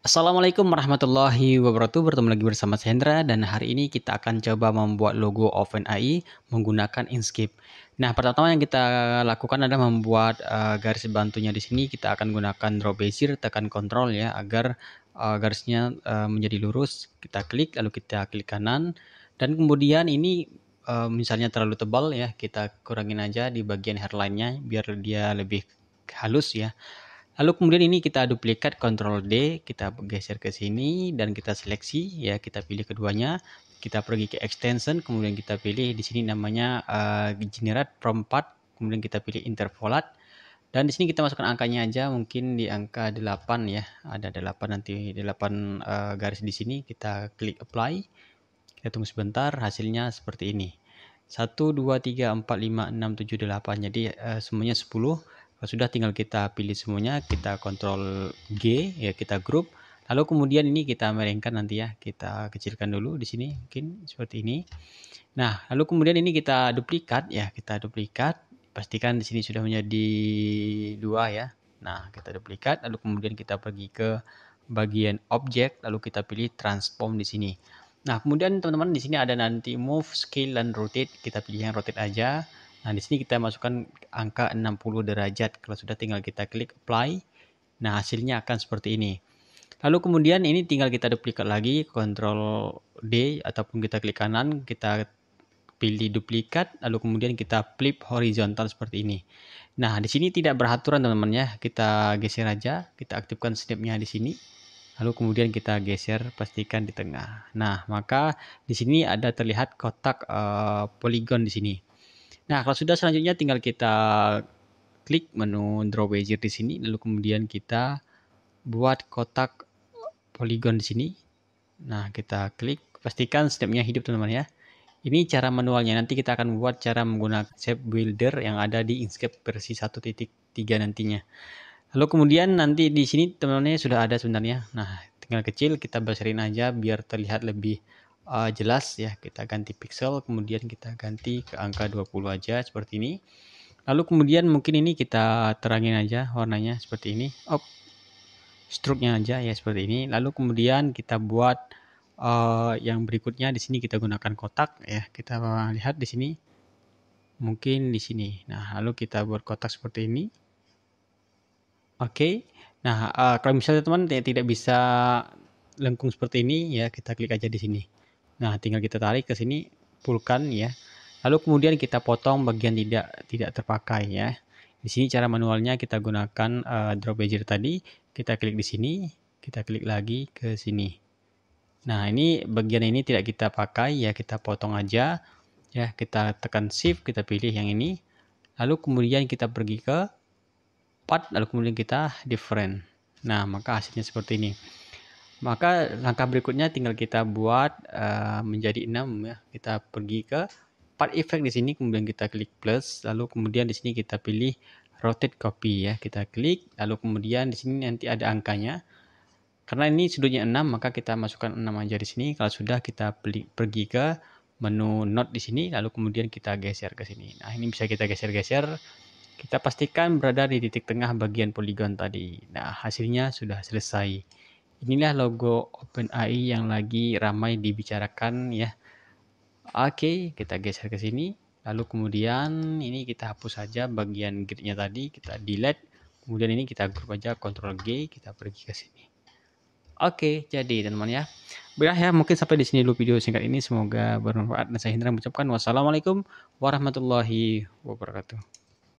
Assalamualaikum warahmatullahi wabarakatuh Bertemu lagi bersama saya Hendra Dan hari ini kita akan coba membuat logo AI menggunakan Inkscape Nah pertama yang kita lakukan adalah membuat uh, garis bantunya di sini Kita akan gunakan draw bezier tekan kontrol ya Agar uh, garisnya uh, menjadi lurus Kita klik lalu kita klik kanan Dan kemudian ini uh, misalnya terlalu tebal ya Kita kurangin aja di bagian hairline-nya Biar dia lebih halus ya Lalu kemudian ini kita duplikat Ctrl D, kita geser ke sini dan kita seleksi ya, kita pilih keduanya. Kita pergi ke extension, kemudian kita pilih di sini namanya uh, generate from path, kemudian kita pilih interpolat. Dan di sini kita masukkan angkanya aja, mungkin di angka 8 ya. Ada 8 nanti 8 uh, eh, garis di sini, kita klik apply. Kita tunggu sebentar, hasilnya seperti ini. 1 2 3 4 5 6 7 8. Jadi uh, semuanya 10 Nah, sudah tinggal kita pilih semuanya kita kontrol G ya kita grup lalu kemudian ini kita merengkan nanti ya kita kecilkan dulu di sini mungkin seperti ini nah lalu kemudian ini kita duplikat ya kita duplikat pastikan di sini sudah menjadi dua ya nah kita duplikat lalu kemudian kita pergi ke bagian objek lalu kita pilih transform di sini nah kemudian teman-teman di sini ada nanti move scale dan rotate kita pilih yang rotate aja Nah, di sini kita masukkan angka 60 derajat. Kalau sudah tinggal kita klik apply. Nah, hasilnya akan seperti ini. Lalu kemudian ini tinggal kita duplikat lagi, Ctrl D ataupun kita klik kanan, kita pilih duplikat, lalu kemudian kita flip horizontal seperti ini. Nah, di sini tidak beraturan teman-teman ya. Kita geser aja, kita aktifkan snapnya di sini. Lalu kemudian kita geser pastikan di tengah. Nah, maka di sini ada terlihat kotak uh, poligon di sini. Nah, kalau sudah selanjutnya tinggal kita klik menu draw bezier di sini lalu kemudian kita buat kotak poligon di sini. Nah, kita klik pastikan stepnya hidup teman-teman ya. Ini cara manualnya. Nanti kita akan buat cara menggunakan shape builder yang ada di Inkscape versi 1.3 nantinya. Lalu kemudian nanti di sini teman-temannya sudah ada sebenarnya. Nah, tinggal kecil kita besarin aja biar terlihat lebih uh, jelas ya kita ganti pixel kemudian kita ganti ke angka 20 aja seperti ini lalu kemudian mungkin ini kita terangin aja warnanya seperti ini op struknya aja ya seperti ini lalu kemudian kita buat uh, yang berikutnya di sini kita gunakan kotak ya kita lihat di sini mungkin di sini nah lalu kita buat kotak seperti ini oke okay. nah uh, kalau misalnya teman tidak bisa lengkung seperti ini ya kita klik aja di sini Nah, tinggal kita tarik ke sini pulkan ya. Lalu kemudian kita potong bagian tidak tidak terpakai ya. Di sini cara manualnya kita gunakan uh, drop bezier tadi, kita klik di sini, kita klik lagi ke sini. Nah, ini bagian ini tidak kita pakai ya, kita potong aja ya, kita tekan shift, kita pilih yang ini. Lalu kemudian kita pergi ke part lalu kemudian kita different. Nah, maka hasilnya seperti ini maka langkah berikutnya tinggal kita buat uh, menjadi 6 ya kita pergi ke part effect di sini kemudian kita klik plus lalu kemudian di sini kita pilih rotate copy ya kita klik lalu kemudian di sini nanti ada angkanya karena ini sudutnya 6 maka kita masukkan 6 aja di sini kalau sudah kita pergi ke menu note di sini lalu kemudian kita geser ke sini nah ini bisa kita geser-geser kita pastikan berada di titik tengah bagian poligon tadi nah hasilnya sudah selesai Inilah logo OpenAI yang lagi ramai dibicarakan ya. Oke, kita geser ke sini. Lalu kemudian ini kita hapus saja bagian gridnya tadi, kita delete. Kemudian ini kita grup aja Ctrl G, kita pergi ke sini. Oke, jadi teman-teman ya. berakhir ya, mungkin sampai di sini dulu video singkat ini. Semoga bermanfaat. Dan saya Hindra mengucapkan wassalamualaikum warahmatullahi wabarakatuh.